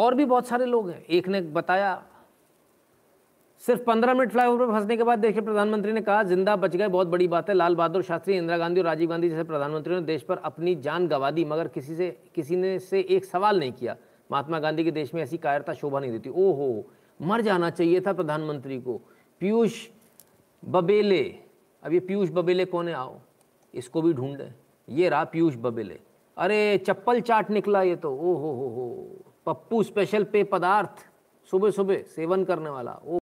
और भी बहुत सारे लोग हैं एक ने बताया सिर्फ पंद्रह मिनट फ्लाई ओवर फंसने के बाद देखिए प्रधानमंत्री ने कहा जिंदा बच गए बहुत बड़ी बात है लाल बहादुर शास्त्री इंदिरा गांधी और राजीव गांधी जैसे प्रधानमंत्रियों ने देश पर अपनी जान गवा दी मगर किसी से किसी ने से एक सवाल नहीं किया महात्मा गांधी के देश में ऐसी कायरता शोभा नहीं देती ओहो मर जाना चाहिए था प्रधानमंत्री को पीयूष बबेले अब ये पीयूष बबेले कौन है आओ इसको भी ढूंढे ये रहा पीयूष बबेले अरे चप्पल चाट निकला ये तो ओ हो हो पप्पू स्पेशल पेय पदार्थ सुबह सुबह सेवन करने वाला वो